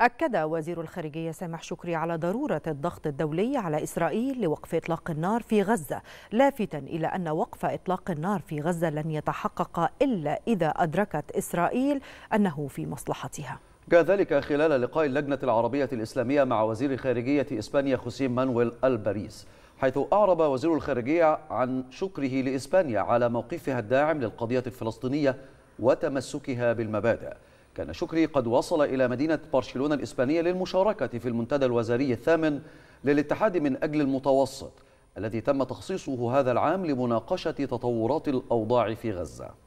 أكد وزير الخارجية سامح شكري على ضرورة الضغط الدولي على إسرائيل لوقف إطلاق النار في غزة لافتا إلى أن وقف إطلاق النار في غزة لن يتحقق إلا إذا أدركت إسرائيل أنه في مصلحتها جاء ذلك خلال لقاء اللجنة العربية الإسلامية مع وزير خارجية إسبانيا خوسيه مانويل الباريس حيث أعرب وزير الخارجية عن شكره لإسبانيا على موقفها الداعم للقضية الفلسطينية وتمسكها بالمبادئ كان شكري قد وصل إلى مدينة برشلونة الإسبانية للمشاركة في المنتدى الوزاري الثامن للاتحاد من أجل المتوسط الذي تم تخصيصه هذا العام لمناقشة تطورات الأوضاع في غزة